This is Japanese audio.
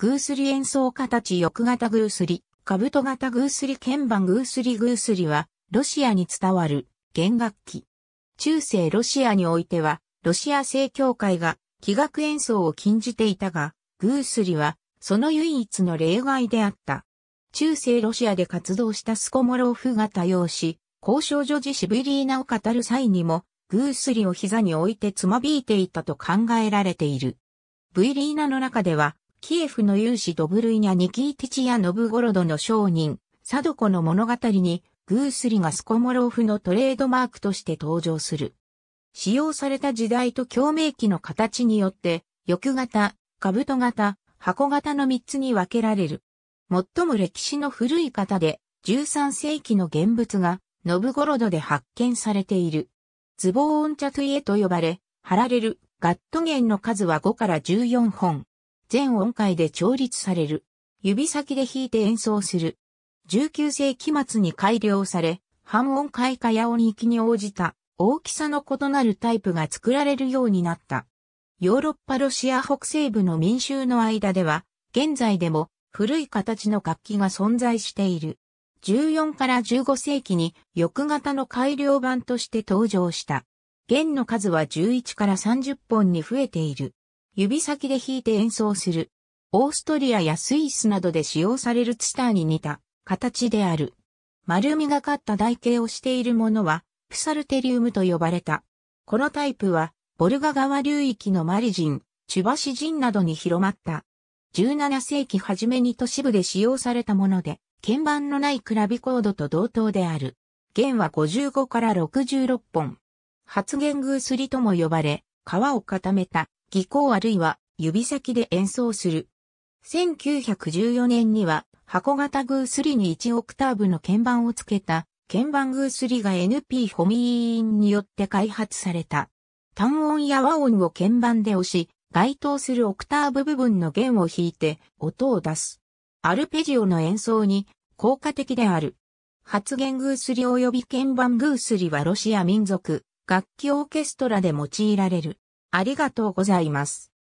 グースリ演奏家たち翼型グースリ、兜型グースリ鍵盤グースリグースリは、ロシアに伝わる弦楽器。中世ロシアにおいては、ロシア正教会が器楽演奏を禁じていたが、グースリは、その唯一の例外であった。中世ロシアで活動したスコモローフが多用し、交渉女児シイリーナを語る際にも、グースリを膝に置いてつまびいていたと考えられている。ブイリーナの中では、キエフの勇士ドブルイニャ・ニキーティチやノブゴロドの商人、サドコの物語に、グースリがスコモローフのトレードマークとして登場する。使用された時代と共鳴器の形によって、翼型、兜型、箱型の3つに分けられる。最も歴史の古い型で、13世紀の現物が、ノブゴロドで発見されている。ズボーンチャトゥイエと呼ばれ、貼られるガット弦の数は5から14本。全音階で調律される。指先で弾いて演奏する。19世紀末に改良され、半音階かや音域に応じた大きさの異なるタイプが作られるようになった。ヨーロッパロシア北西部の民衆の間では、現在でも古い形の楽器が存在している。14から15世紀に翼型の改良版として登場した。弦の数は11から30本に増えている。指先で弾いて演奏する。オーストリアやスイスなどで使用されるツターに似た形である。丸みがかった台形をしているものは、プサルテリウムと呼ばれた。このタイプは、ボルガ川流域のマリジン、チュバシ人などに広まった。17世紀初めに都市部で使用されたもので、鍵盤のないクラビコードと同等である。弦は55から66本。発言グースリとも呼ばれ、皮を固めた技巧あるいは指先で演奏する。1914年には箱型グースリに1オクターブの鍵盤をつけた鍵盤グースリが NP ホミーンによって開発された。単音や和音を鍵盤で押し、該当するオクターブ部分の弦を弾いて音を出す。アルペジオの演奏に効果的である。発言グースリ及び鍵盤グースリはロシア民族、楽器オーケストラで用いられる。ありがとうございます。